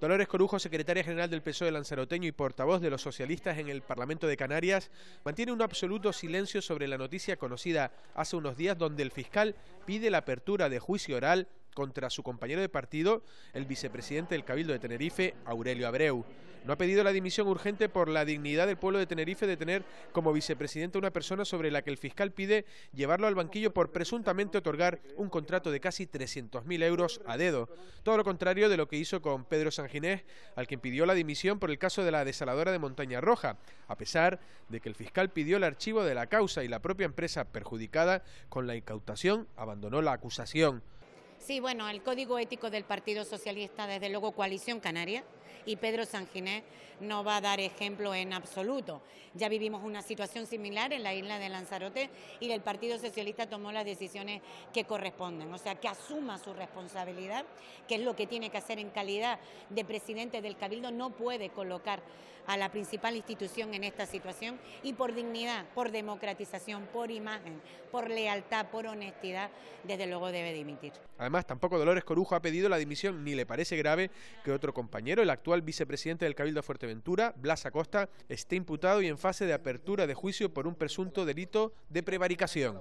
Dolores Corujo, secretaria general del PSOE lanzaroteño y portavoz de los socialistas en el Parlamento de Canarias, mantiene un absoluto silencio sobre la noticia conocida hace unos días donde el fiscal pide la apertura de juicio oral contra su compañero de partido, el vicepresidente del Cabildo de Tenerife, Aurelio Abreu. No ha pedido la dimisión urgente por la dignidad del pueblo de Tenerife de tener como vicepresidente una persona sobre la que el fiscal pide llevarlo al banquillo por presuntamente otorgar un contrato de casi 300.000 euros a dedo. Todo lo contrario de lo que hizo con Pedro Sanginés, al quien pidió la dimisión por el caso de la desaladora de Montaña Roja, a pesar de que el fiscal pidió el archivo de la causa y la propia empresa perjudicada con la incautación abandonó la acusación. Sí, bueno, el código ético del Partido Socialista, desde luego Coalición Canaria, y Pedro Sanginés no va a dar ejemplo en absoluto. Ya vivimos una situación similar en la isla de Lanzarote y el Partido Socialista tomó las decisiones que corresponden, o sea, que asuma su responsabilidad, que es lo que tiene que hacer en calidad de presidente del Cabildo, no puede colocar a la principal institución en esta situación y por dignidad, por democratización, por imagen, por lealtad, por honestidad, desde luego debe dimitir. Además, tampoco Dolores Corujo ha pedido la dimisión ni le parece grave que otro compañero, el actual vicepresidente del Cabildo de Fuerteventura, Blas Acosta, está imputado y en fase de apertura de juicio por un presunto delito de prevaricación.